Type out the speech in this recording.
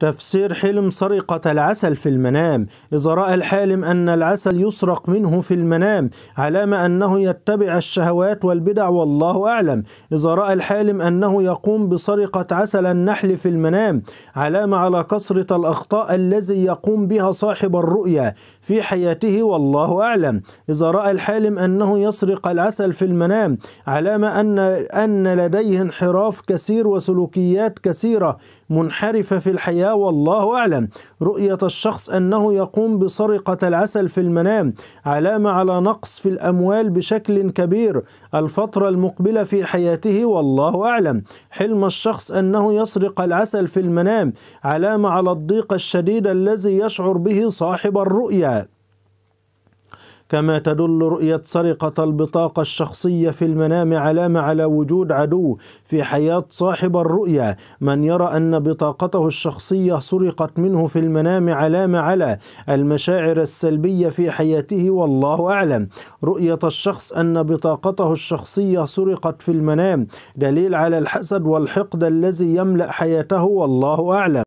تفسير حلم سرقة العسل في المنام إذا رأى الحالم أن العسل يسرق منه في المنام علامة أنه يتبع الشهوات والبدع والله أعلم إذا رأى الحالم أنه يقوم بسرقة عسل النحل في المنام علامة على كثرة الأخطاء الذي يقوم بها صاحب الرؤيا في حياته والله أعلم إذا رأى الحالم أنه يسرق العسل في المنام علامة أن, أن لديه انحراف كثير وسلوكيات كثيرة منحرفة في الحياة لا والله أعلم رؤية الشخص أنه يقوم بسرقة العسل في المنام علامة على نقص في الأموال بشكل كبير الفترة المقبلة في حياته والله أعلم حلم الشخص أنه يسرق العسل في المنام علامة على الضيق الشديد الذي يشعر به صاحب الرؤيا كما تدل رؤية سرقة البطاقة الشخصية في المنام علامة على وجود عدو في حياة صاحب الرؤية من يرى أن بطاقته الشخصية سرقت منه في المنام علامة على المشاعر السلبية في حياته والله أعلم رؤية الشخص أن بطاقته الشخصية سرقت في المنام دليل على الحسد والحقد الذي يملأ حياته والله أعلم